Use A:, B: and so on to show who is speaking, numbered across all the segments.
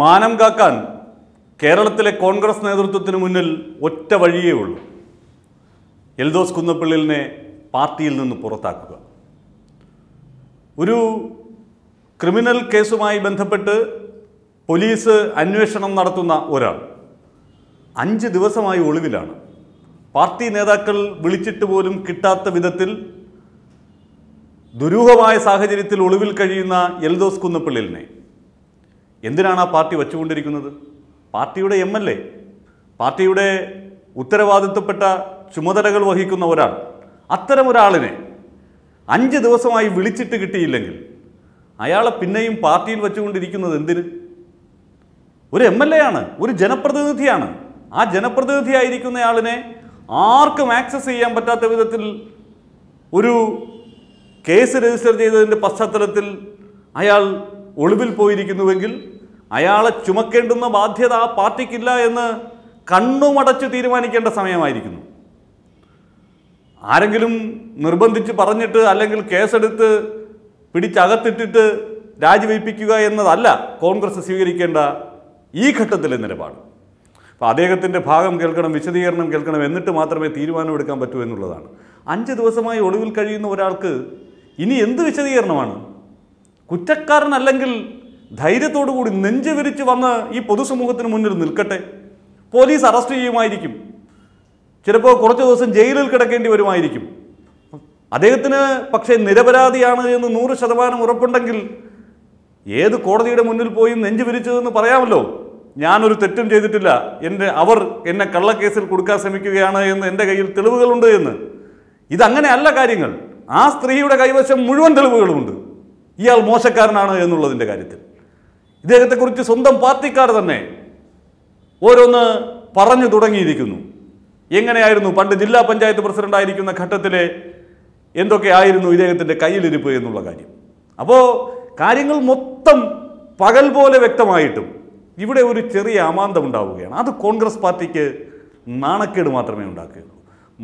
A: മാനം കാക്കാൻ കേരളത്തിലെ കോൺഗ്രസ് നേതൃത്വത്തിന് മുന്നിൽ ഒറ്റ വഴിയേ ഉള്ളൂ എൽദോസ് കുന്നപ്പിള്ളിലിനെ പാർട്ടിയിൽ നിന്ന് പുറത്താക്കുക ഒരു ക്രിമിനൽ കേസുമായി ബന്ധപ്പെട്ട് പോലീസ് അന്വേഷണം നടത്തുന്ന ഒരാൾ അഞ്ച് ദിവസമായി ഒളിവിലാണ് പാർട്ടി നേതാക്കൾ വിളിച്ചിട്ട് പോലും കിട്ടാത്ത വിധത്തിൽ ദുരൂഹമായ സാഹചര്യത്തിൽ ഒളിവിൽ കഴിയുന്ന എൽദോസ് കുന്നപ്പിള്ളിലിനെ എന്തിനാണ് ആ പാർട്ടി വച്ചുകൊണ്ടിരിക്കുന്നത് പാർട്ടിയുടെ എം എൽ എ പാർട്ടിയുടെ ഉത്തരവാദിത്വപ്പെട്ട ചുമതലകൾ വഹിക്കുന്ന ഒരാൾ അത്തരം ഒരാളിനെ അഞ്ച് ദിവസമായി വിളിച്ചിട്ട് കിട്ടിയില്ലെങ്കിൽ അയാളെ പിന്നെയും പാർട്ടിയിൽ വെച്ചുകൊണ്ടിരിക്കുന്നത് എന്തിന് ഒരു എം എൽ എ ആണ് ഒരു ജനപ്രതിനിധിയാണ് ആ ജനപ്രതിനിധിയായിരിക്കുന്നയാളിനെ ആർക്കും ആക്സസ് ചെയ്യാൻ പറ്റാത്ത വിധത്തിൽ ഒരു കേസ് രജിസ്റ്റർ ചെയ്തതിൻ്റെ പശ്ചാത്തലത്തിൽ അയാൾ ഒളിവിൽ പോയിരിക്കുന്നുവെങ്കിൽ അയാളെ ചുമക്കേണ്ടുന്ന ബാധ്യത ആ പാർട്ടിക്കില്ല എന്ന് കണ്ണുമടച്ച് തീരുമാനിക്കേണ്ട സമയമായിരിക്കുന്നു ആരെങ്കിലും നിർബന്ധിച്ച് പറഞ്ഞിട്ട് അല്ലെങ്കിൽ കേസെടുത്ത് പിടിച്ചകത്തിട്ടിട്ട് രാജിവയ്പ്പിക്കുക എന്നതല്ല കോൺഗ്രസ് സ്വീകരിക്കേണ്ട ഈ ഘട്ടത്തിലെ നിലപാട് അപ്പോൾ അദ്ദേഹത്തിൻ്റെ ഭാഗം കേൾക്കണം വിശദീകരണം കേൾക്കണം എന്നിട്ട് മാത്രമേ തീരുമാനമെടുക്കാൻ പറ്റൂ എന്നുള്ളതാണ് അഞ്ച് ദിവസമായി ഒളിവിൽ കഴിയുന്ന ഒരാൾക്ക് ഇനി എന്ത് വിശദീകരണമാണ് കുറ്റക്കാരനല്ലെങ്കിൽ ധൈര്യത്തോടു കൂടി നെഞ്ചു വിരിച്ച് വന്ന് ഈ പൊതുസമൂഹത്തിന് മുന്നിൽ നിൽക്കട്ടെ പോലീസ് അറസ്റ്റ് ചെയ്യുമായിരിക്കും ചിലപ്പോൾ കുറച്ച് ദിവസം ജയിലിൽ കിടക്കേണ്ടി വരുമായിരിക്കും അദ്ദേഹത്തിന് പക്ഷേ നിരപരാധിയാണ് എന്ന് നൂറ് ശതമാനം ഉറപ്പുണ്ടെങ്കിൽ ഏത് കോടതിയുടെ മുന്നിൽ പോയി നെഞ്ചു വിരിച്ചതെന്ന് പറയാമല്ലോ ഞാനൊരു തെറ്റും ചെയ്തിട്ടില്ല എൻ്റെ അവർ എന്നെ കള്ളക്കേസിൽ കൊടുക്കാൻ ശ്രമിക്കുകയാണ് എന്ന് എൻ്റെ കയ്യിൽ തെളിവുകളുണ്ട് എന്ന് ഇതങ്ങനെയല്ല കാര്യങ്ങൾ ആ സ്ത്രീയുടെ കൈവശം മുഴുവൻ തെളിവുകളുമുണ്ട് ഇയാൾ മോശക്കാരനാണ് എന്നുള്ളതിൻ്റെ കാര്യത്തിൽ ഇദ്ദേഹത്തെക്കുറിച്ച് സ്വന്തം പാർട്ടിക്കാർ തന്നെ ഓരോന്ന് പറഞ്ഞു തുടങ്ങിയിരിക്കുന്നു എങ്ങനെയായിരുന്നു പണ്ട് ജില്ലാ പഞ്ചായത്ത് പ്രസിഡന്റ് ആയിരിക്കുന്ന ഘട്ടത്തിലെ എന്തൊക്കെ ആയിരുന്നു ഇദ്ദേഹത്തിൻ്റെ കയ്യിലിരിപ്പ് എന്നുള്ള കാര്യം അപ്പോൾ കാര്യങ്ങൾ മൊത്തം പകൽ പോലെ വ്യക്തമായിട്ടും ഇവിടെ ഒരു ചെറിയ അമാന്തം ഉണ്ടാവുകയാണ് അത് കോൺഗ്രസ് പാർട്ടിക്ക് നാണക്കേട് മാത്രമേ ഉണ്ടാക്കുകയുള്ളൂ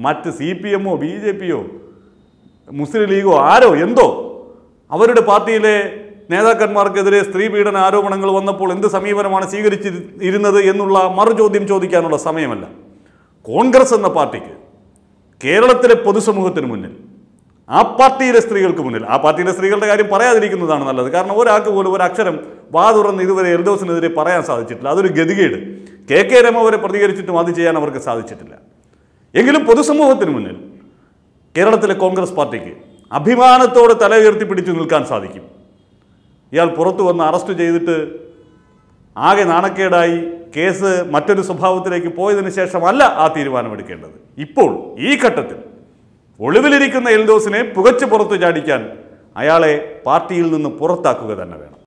A: മറ്റ് സി പി എമ്മോ ബി ജെ പിയോ മുസ്ലിം ലീഗോ ആരോ എന്തോ അവരുടെ പാർട്ടിയിലെ നേതാക്കന്മാർക്കെതിരെ സ്ത്രീ പീഡന ആരോപണങ്ങൾ വന്നപ്പോൾ എന്ത് സമീപനമാണ് സ്വീകരിച്ചിരുന്നത് എന്നുള്ള മറുചോദ്യം ചോദിക്കാനുള്ള സമയമല്ല കോൺഗ്രസ് എന്ന പാർട്ടിക്ക് കേരളത്തിലെ പൊതുസമൂഹത്തിന് മുന്നിൽ ആ പാർട്ടിയിലെ സ്ത്രീകൾക്ക് മുന്നിൽ ആ പാർട്ടിയിലെ സ്ത്രീകളുടെ കാര്യം പറയാതിരിക്കുന്നതാണ് നല്ലത് കാരണം ഒരാൾക്ക് പോലും ഒരു അക്ഷരം വാ തുറന്ന് ഇതുവരെ എൽദോസിനെതിരെ പറയാൻ സാധിച്ചിട്ടില്ല അതൊരു ഗതികേട് കെ കെ രമ വരെ പ്രതികരിച്ചിട്ടും അത് ചെയ്യാൻ അവർക്ക് സാധിച്ചിട്ടില്ല എങ്കിലും പൊതുസമൂഹത്തിന് മുന്നിൽ കേരളത്തിലെ കോൺഗ്രസ് പാർട്ടിക്ക് അഭിമാനത്തോടെ തല ഉയർത്തി പിടിച്ചു നിൽക്കാൻ സാധിക്കും ഇയാൾ പുറത്തു വന്ന് അറസ്റ്റ് ചെയ്തിട്ട് ആകെ നാണക്കേടായി കേസ് മറ്റൊരു സ്വഭാവത്തിലേക്ക് പോയതിന് ശേഷമല്ല ആ തീരുമാനമെടുക്കേണ്ടത് ഇപ്പോൾ ഈ ഘട്ടത്തിൽ ഒളിവിലിരിക്കുന്ന എൽദോസിനെ പുകച്ചു പുറത്തു ചാടിക്കാൻ അയാളെ പാർട്ടിയിൽ നിന്ന് പുറത്താക്കുക തന്നെ വേണം